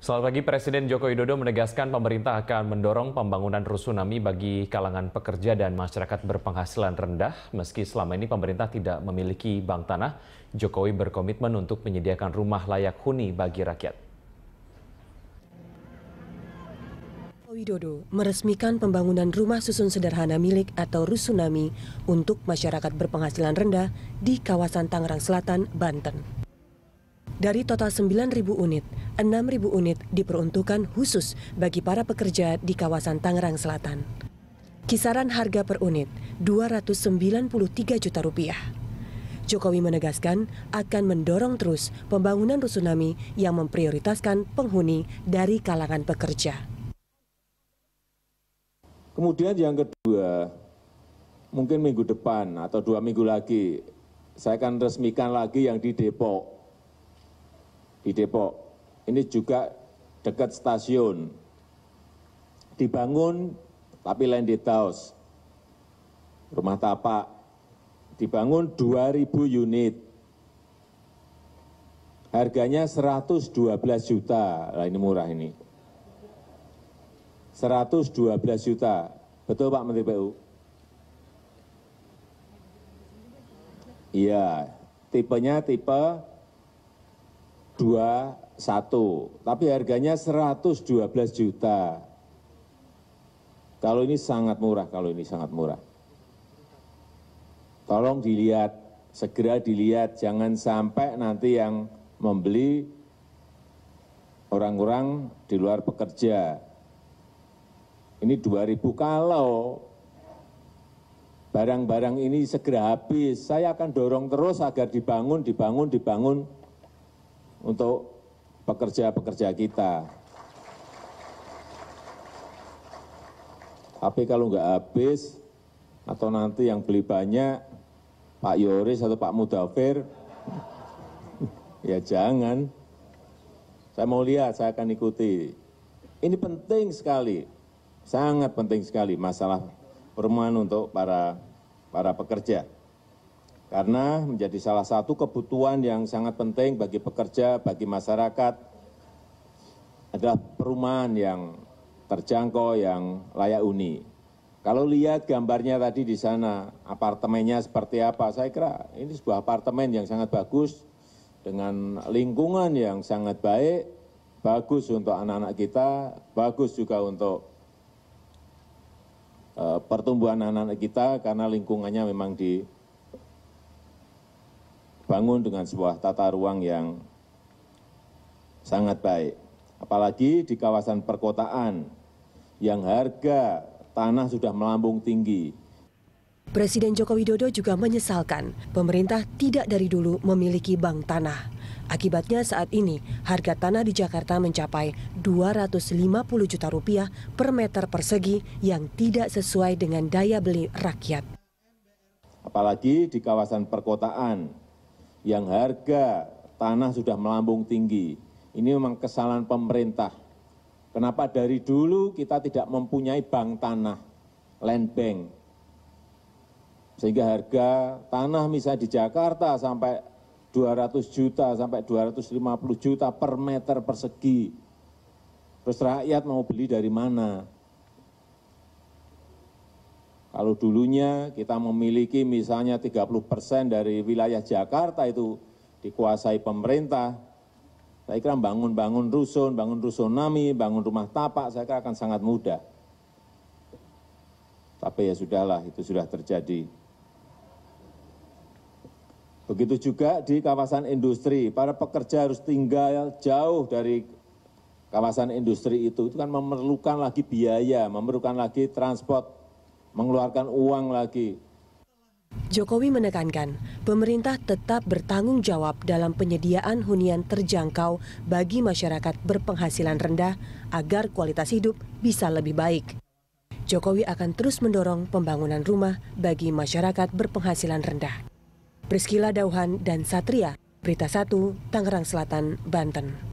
Selamat pagi, Presiden Joko Widodo menegaskan pemerintah akan mendorong pembangunan rusunami bagi kalangan pekerja dan masyarakat berpenghasilan rendah. Meski selama ini pemerintah tidak memiliki bank tanah, Jokowi berkomitmen untuk menyediakan rumah layak huni bagi rakyat. Widodo meresmikan pembangunan rumah susun sederhana milik atau rusunami untuk masyarakat berpenghasilan rendah di kawasan Tangerang Selatan, Banten. Dari total 9.000 unit, 6.000 unit diperuntukkan khusus bagi para pekerja di kawasan Tangerang Selatan. Kisaran harga per unit 293 juta rupiah. Jokowi menegaskan akan mendorong terus pembangunan rusunami yang memprioritaskan penghuni dari kalangan pekerja. Kemudian yang kedua, mungkin minggu depan atau dua minggu lagi, saya akan resmikan lagi yang di Depok di depok ini juga dekat stasiun dibangun tapi landed house rumah tapak dibangun 2.000 unit harganya 112 juta lah ini murah ini 112 juta betul Pak Menteri PU iya tipenya tipe dua satu, tapi harganya 112 juta. Kalau ini sangat murah, kalau ini sangat murah. Tolong dilihat, segera dilihat, jangan sampai nanti yang membeli orang-orang di luar pekerja. Ini 2000 kalau barang-barang ini segera habis, saya akan dorong terus agar dibangun, dibangun, dibangun, untuk pekerja-pekerja kita. Tapi kalau nggak habis, atau nanti yang beli banyak, Pak Yoris atau Pak Mudafir, ya jangan. Saya mau lihat, saya akan ikuti. Ini penting sekali, sangat penting sekali masalah perumahan untuk para para pekerja karena menjadi salah satu kebutuhan yang sangat penting bagi pekerja, bagi masyarakat adalah perumahan yang terjangkau, yang layak huni. Kalau lihat gambarnya tadi di sana, apartemennya seperti apa, saya kira ini sebuah apartemen yang sangat bagus, dengan lingkungan yang sangat baik, bagus untuk anak-anak kita, bagus juga untuk eh, pertumbuhan anak-anak kita, karena lingkungannya memang di dibangun dengan sebuah tata ruang yang sangat baik. Apalagi di kawasan perkotaan yang harga tanah sudah melambung tinggi. Presiden Joko Widodo juga menyesalkan pemerintah tidak dari dulu memiliki bank tanah. Akibatnya saat ini harga tanah di Jakarta mencapai 250 juta rupiah per meter persegi yang tidak sesuai dengan daya beli rakyat. Apalagi di kawasan perkotaan yang harga tanah sudah melambung tinggi ini memang kesalahan pemerintah kenapa dari dulu kita tidak mempunyai bank tanah land bank sehingga harga tanah misalnya di Jakarta sampai 200 juta sampai 250 juta per meter persegi terus rakyat mau beli dari mana kalau dulunya kita memiliki misalnya tiga puluh persen dari wilayah Jakarta itu dikuasai pemerintah, saya kira bangun-bangun rusun, bangun rusunami, bangun rumah tapak, saya kira akan sangat mudah. Tapi ya sudahlah, itu sudah terjadi. Begitu juga di kawasan industri, para pekerja harus tinggal jauh dari kawasan industri itu. Itu kan memerlukan lagi biaya, memerlukan lagi transport mengeluarkan uang lagi. Jokowi menekankan, pemerintah tetap bertanggung jawab dalam penyediaan hunian terjangkau bagi masyarakat berpenghasilan rendah agar kualitas hidup bisa lebih baik. Jokowi akan terus mendorong pembangunan rumah bagi masyarakat berpenghasilan rendah. Priskila Dauhan dan Satria, Berita 1, Tangerang Selatan, Banten.